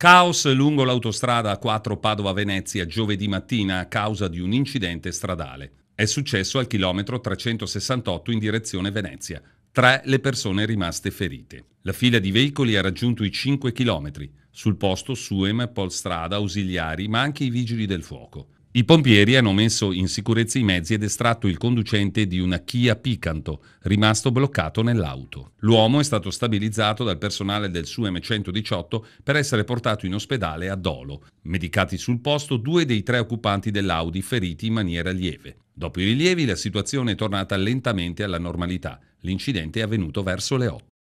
Caos lungo l'autostrada A4 Padova-Venezia giovedì mattina a causa di un incidente stradale. È successo al chilometro 368 in direzione Venezia. Tre le persone rimaste ferite. La fila di veicoli ha raggiunto i 5 chilometri. Sul posto Suem, Polstrada, Ausiliari, ma anche i vigili del fuoco. I pompieri hanno messo in sicurezza i mezzi ed estratto il conducente di una Kia Picanto, rimasto bloccato nell'auto. L'uomo è stato stabilizzato dal personale del SUM 118 per essere portato in ospedale a Dolo. Medicati sul posto due dei tre occupanti dell'Audi feriti in maniera lieve. Dopo i rilievi la situazione è tornata lentamente alla normalità. L'incidente è avvenuto verso le 8.